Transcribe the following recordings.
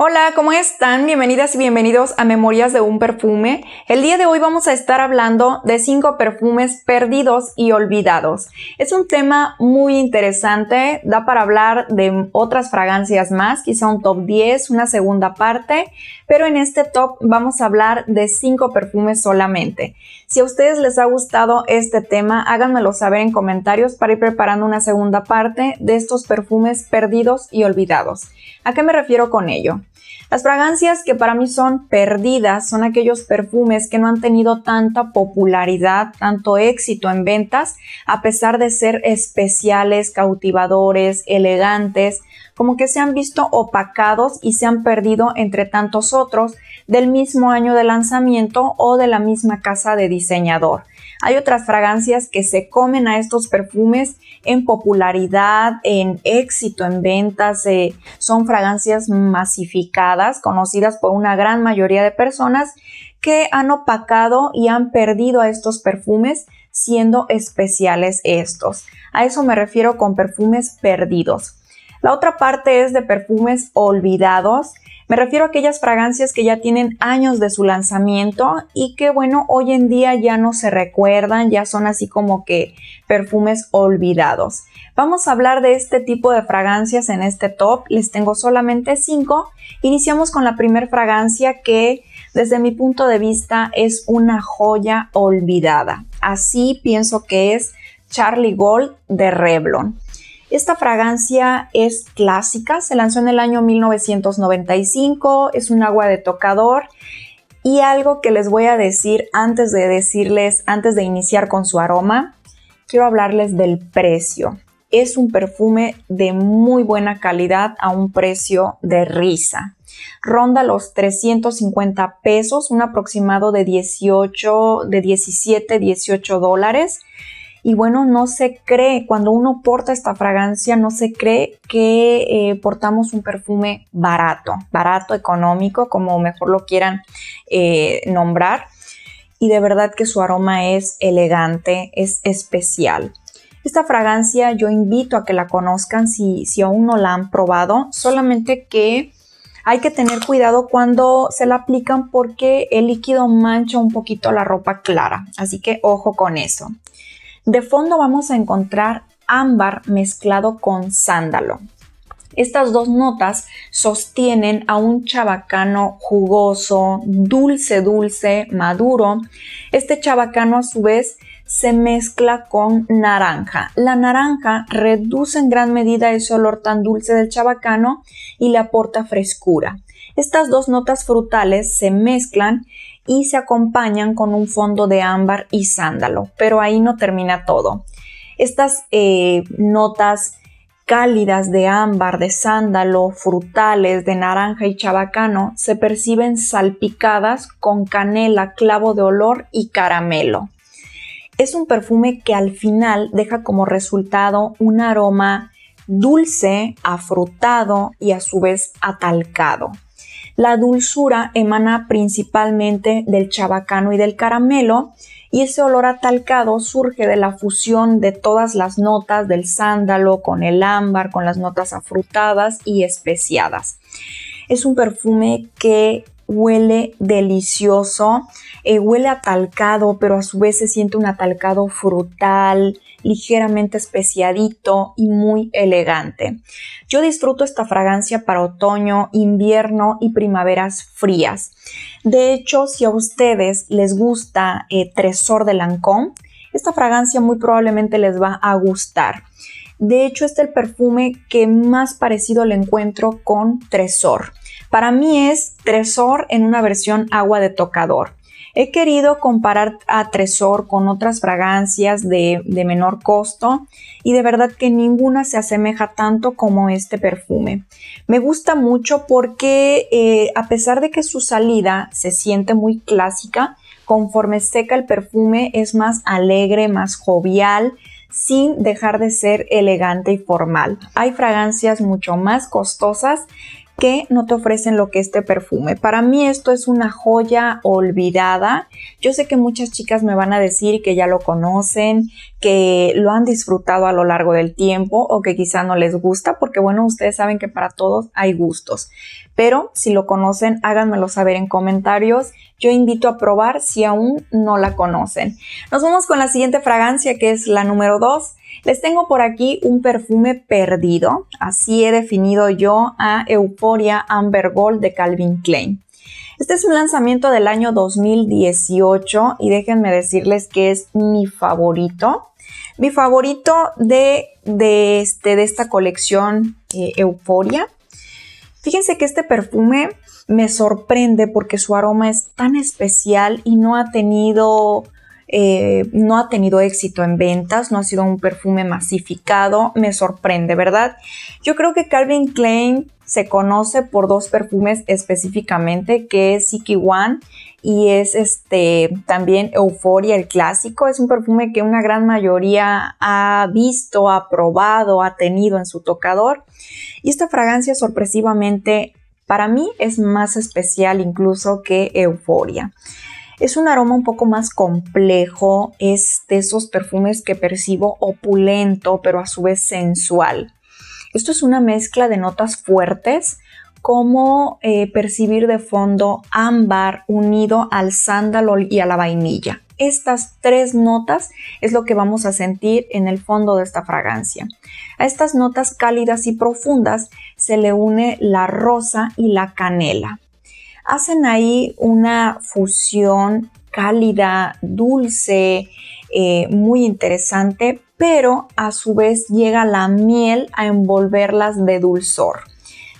Hola, ¿cómo están? Bienvenidas y bienvenidos a Memorias de un perfume. El día de hoy vamos a estar hablando de 5 perfumes perdidos y olvidados. Es un tema muy interesante, da para hablar de otras fragancias más, quizá un top 10, una segunda parte, pero en este top vamos a hablar de 5 perfumes solamente. Si a ustedes les ha gustado este tema, háganmelo saber en comentarios para ir preparando una segunda parte de estos perfumes perdidos y olvidados. ¿A qué me refiero con ello? Las fragancias que para mí son perdidas son aquellos perfumes que no han tenido tanta popularidad, tanto éxito en ventas, a pesar de ser especiales, cautivadores, elegantes, como que se han visto opacados y se han perdido entre tantos otros del mismo año de lanzamiento o de la misma casa de diseñador. Hay otras fragancias que se comen a estos perfumes en popularidad, en éxito, en ventas. Eh, son fragancias masificadas, conocidas por una gran mayoría de personas que han opacado y han perdido a estos perfumes siendo especiales estos. A eso me refiero con perfumes perdidos. La otra parte es de perfumes olvidados. Me refiero a aquellas fragancias que ya tienen años de su lanzamiento y que bueno, hoy en día ya no se recuerdan, ya son así como que perfumes olvidados. Vamos a hablar de este tipo de fragancias en este top, les tengo solamente cinco. Iniciamos con la primer fragancia que desde mi punto de vista es una joya olvidada. Así pienso que es Charlie Gold de Revlon. Esta fragancia es clásica, se lanzó en el año 1995, es un agua de tocador y algo que les voy a decir antes de decirles, antes de iniciar con su aroma, quiero hablarles del precio. Es un perfume de muy buena calidad a un precio de risa. Ronda los 350 pesos, un aproximado de 18, de 17, 18 dólares. Y bueno, no se cree, cuando uno porta esta fragancia, no se cree que eh, portamos un perfume barato, barato, económico, como mejor lo quieran eh, nombrar. Y de verdad que su aroma es elegante, es especial. Esta fragancia yo invito a que la conozcan si aún no la han probado, solamente que hay que tener cuidado cuando se la aplican porque el líquido mancha un poquito la ropa clara, así que ojo con eso. De fondo vamos a encontrar ámbar mezclado con sándalo. Estas dos notas sostienen a un chabacano jugoso, dulce, dulce, maduro. Este chabacano a su vez se mezcla con naranja. La naranja reduce en gran medida ese olor tan dulce del chabacano y le aporta frescura. Estas dos notas frutales se mezclan y se acompañan con un fondo de ámbar y sándalo, pero ahí no termina todo. Estas eh, notas cálidas de ámbar, de sándalo, frutales, de naranja y chabacano se perciben salpicadas con canela, clavo de olor y caramelo. Es un perfume que al final deja como resultado un aroma dulce, afrutado y a su vez atalcado. La dulzura emana principalmente del chabacano y del caramelo, y ese olor atalcado surge de la fusión de todas las notas del sándalo con el ámbar, con las notas afrutadas y especiadas. Es un perfume que huele delicioso, eh, huele atalcado, pero a su vez se siente un atalcado frutal, ligeramente especiadito y muy elegante. Yo disfruto esta fragancia para otoño, invierno y primaveras frías. De hecho, si a ustedes les gusta eh, Tresor de Lancôme, esta fragancia muy probablemente les va a gustar. De hecho, este es el perfume que más parecido le encuentro con Tresor. Para mí es Tresor en una versión agua de tocador. He querido comparar a Tresor con otras fragancias de, menor costo y de verdad que ninguna se asemeja tanto como este perfume. Me gusta mucho porque eh, a pesar de que su salida se siente muy clásica, conforme seca el perfume es más alegre, más jovial, sin dejar de ser elegante y formal. Hay fragancias mucho más costosas que no te ofrecen lo que este perfume. Para mí esto es una joya olvidada. Yo sé que muchas chicas me van a decir que ya lo conocen, que lo han disfrutado a lo largo del tiempo o que quizá no les gusta, porque bueno, ustedes saben que para todos hay gustos. Pero si lo conocen, háganmelo saber en comentarios. Yo invito a probar si aún no la conocen. Nos vamos con la siguiente fragancia que es la número 2. Les tengo por aquí un perfume perdido, así he definido yo a Euphoria Amber Gold de Calvin Klein. Este es un lanzamiento del año 2018 y déjenme decirles que es mi favorito. Mi favorito de, este, de esta colección eh, Euphoria. Fíjense que este perfume me sorprende porque su aroma es tan especial y no ha tenido eh, no ha tenido éxito en ventas, no ha sido un perfume masificado, me sorprende, ¿verdad? Yo creo que Calvin Klein se conoce por dos perfumes específicamente, que es Siki One y es este también Euforia, el clásico. Es un perfume que una gran mayoría ha visto, ha probado, ha tenido en su tocador. Y esta fragancia sorpresivamente para mí es más especial incluso que Euforia. Es un aroma un poco más complejo, es de esos perfumes que percibo opulento, pero a su vez sensual. Esto es una mezcla de notas fuertes, como eh, percibir de fondo ámbar unido al sándalo y a la vainilla. Estas tres notas es lo que vamos a sentir en el fondo de esta fragancia. A estas notas cálidas y profundas se le une la rosa y la canela hacen ahí una fusión cálida, dulce, eh, muy interesante, pero a su vez llega la miel a envolverlas de dulzor.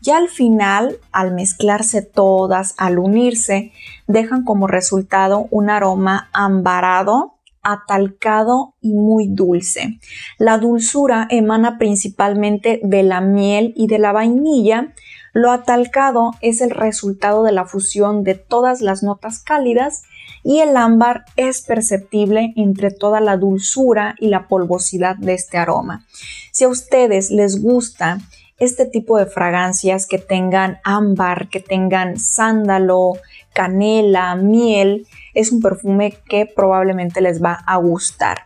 Y al final, al mezclarse todas, al unirse, dejan como resultado un aroma ambarado, atalcado y muy dulce. La dulzura emana principalmente de la miel y de la vainilla, lo atalcado es el resultado de la fusión de todas las notas cálidas y el ámbar es perceptible entre toda la dulzura y la polvosidad de este aroma. Si a ustedes les gusta este tipo de fragancias que tengan ámbar, que tengan sándalo, canela, miel, es un perfume que probablemente les va a gustar.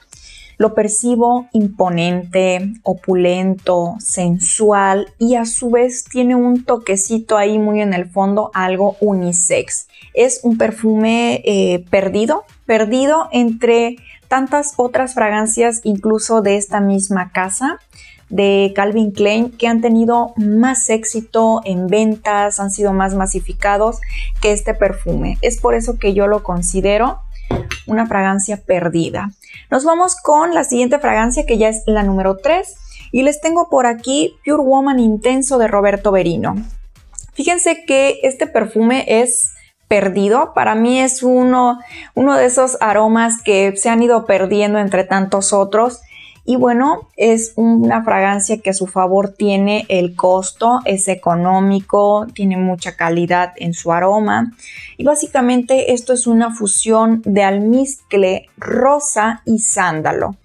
Lo percibo imponente, opulento, sensual y a su vez tiene un toquecito ahí muy en el fondo, algo unisex. Es un perfume eh, perdido, perdido entre tantas otras fragancias incluso de esta misma casa de Calvin Klein que han tenido más éxito en ventas, han sido más masificados que este perfume. Es por eso que yo lo considero una fragancia perdida. Nos vamos con la siguiente fragancia que ya es la número 3 y les tengo por aquí Pure Woman Intenso de Roberto Verino. Fíjense que este perfume es perdido, para mí es uno, uno de esos aromas que se han ido perdiendo entre tantos otros y bueno, es una fragancia que a su favor tiene el costo, es económico, tiene mucha calidad en su aroma. Y básicamente esto es una fusión de almizcle, rosa y sándalo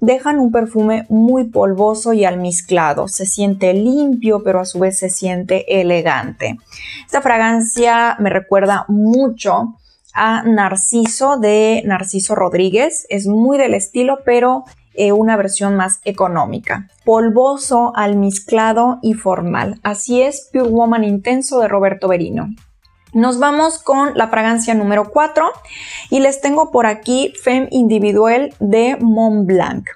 dejan un perfume muy polvoso y almizclado. Se siente limpio, pero a su vez se siente elegante. Esta fragancia me recuerda mucho a Narciso de Narciso Rodríguez. Es muy del estilo, pero eh, una versión más económica. Polvoso, almizclado y formal. Así es Pure Woman Intenso de Roberto Berino. Nos vamos con la fragancia número 4 y les tengo por aquí Femme Individual de Mont Blanc.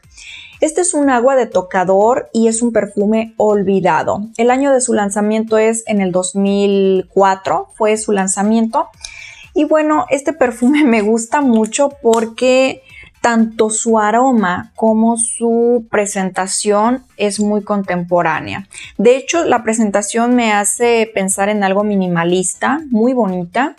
Este es un agua de tocador y es un perfume olvidado. El año de su lanzamiento es en el 2004, fue su lanzamiento. Y bueno, este perfume me gusta mucho porque tanto su aroma como su presentación es muy contemporánea. De hecho, la presentación me hace pensar en algo minimalista, muy bonita.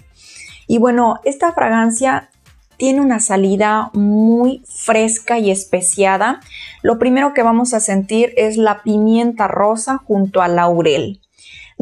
Y bueno, esta fragancia tiene una salida muy fresca y especiada. Lo primero que vamos a sentir es la pimienta rosa junto al laurel.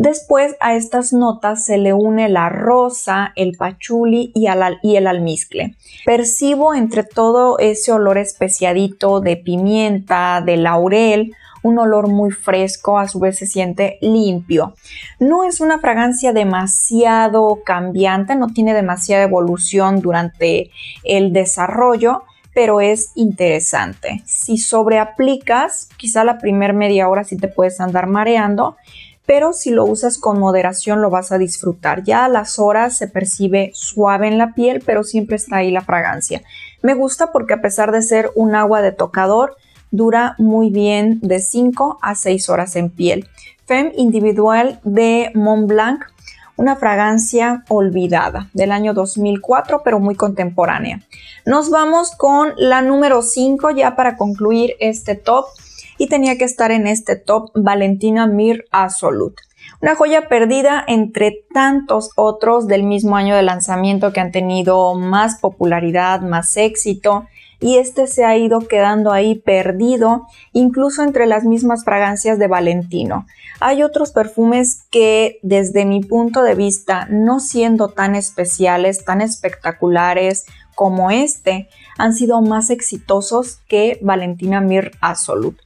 Después a estas notas se le une la rosa, el pachuli y, y el almizcle. Percibo entre todo ese olor especiadito de pimienta, de laurel, un olor muy fresco, a su vez se siente limpio. No es una fragancia demasiado cambiante, no tiene demasiada evolución durante el desarrollo, pero es interesante. Si sobreaplicas, quizá la primera media hora sí te puedes andar mareando, pero si lo usas con moderación lo vas a disfrutar. Ya a las horas se percibe suave en la piel, pero siempre está ahí la fragancia. Me gusta porque a pesar de ser un agua de tocador, dura muy bien de 5 a 6 horas en piel. Femme Individual de Montblanc, una fragancia olvidada del año 2004, pero muy contemporánea. Nos vamos con la número 5 ya para concluir este top y tenía que estar en este top Valentina Mir Absolute. Una joya perdida entre tantos otros del mismo año de lanzamiento que han tenido más popularidad, más éxito, y este se ha ido quedando ahí perdido, incluso entre las mismas fragancias de Valentino. Hay otros perfumes que desde mi punto de vista, no siendo tan especiales, tan espectaculares como este, han sido más exitosos que Valentina Mir Absolute.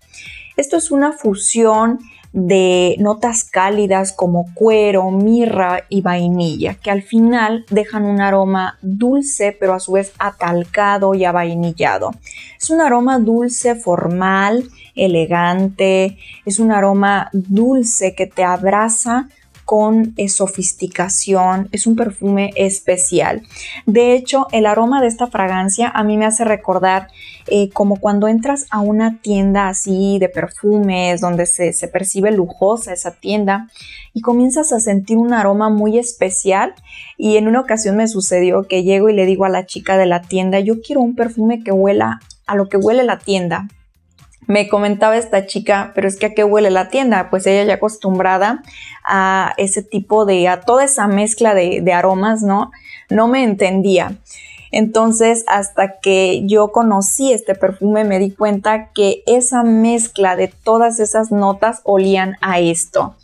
Esto es una fusión de notas cálidas como cuero, mirra y vainilla, que al final dejan un aroma dulce, pero a su vez atalcado y avainillado. Es un aroma dulce, formal, elegante, es un aroma dulce que te abraza con eh, sofisticación, es un perfume especial. De hecho, el aroma de esta fragancia a mí me hace recordar eh, como cuando entras a una tienda así de perfumes, donde se, se percibe lujosa esa tienda y comienzas a sentir un aroma muy especial. Y en una ocasión me sucedió que llego y le digo a la chica de la tienda, yo quiero un perfume que huela a lo que huele la tienda me comentaba esta chica, pero es que a qué huele la tienda, pues ella ya acostumbrada a ese tipo de, a toda esa mezcla de, aromas, ¿no? No me entendía. Entonces, hasta que yo conocí este perfume, me di cuenta que esa mezcla de todas esas notas olían a esto.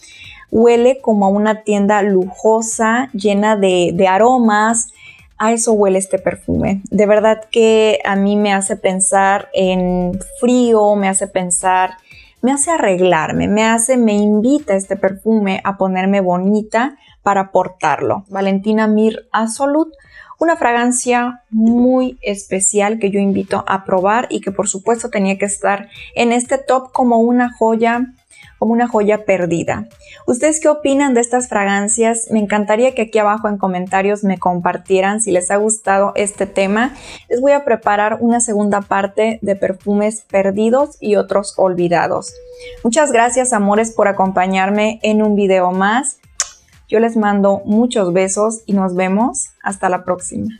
Huele como a una tienda lujosa, llena de aromas, a eso huele este perfume. De verdad que a mí me hace pensar en frío, me hace pensar, me hace arreglarme, me hace, me invita este perfume a ponerme bonita para portarlo. Valentina Mir Absolut, una fragancia muy especial que yo invito a probar y que por supuesto tenía que estar en este top como una joya como una joya perdida. ¿Ustedes qué opinan de estas fragancias? Me encantaría que aquí abajo en comentarios me compartieran si les ha gustado este tema. Les voy a preparar una segunda parte de perfumes perdidos y otros olvidados. Muchas gracias amores por acompañarme en un video más. Yo les mando muchos besos y nos vemos hasta la próxima.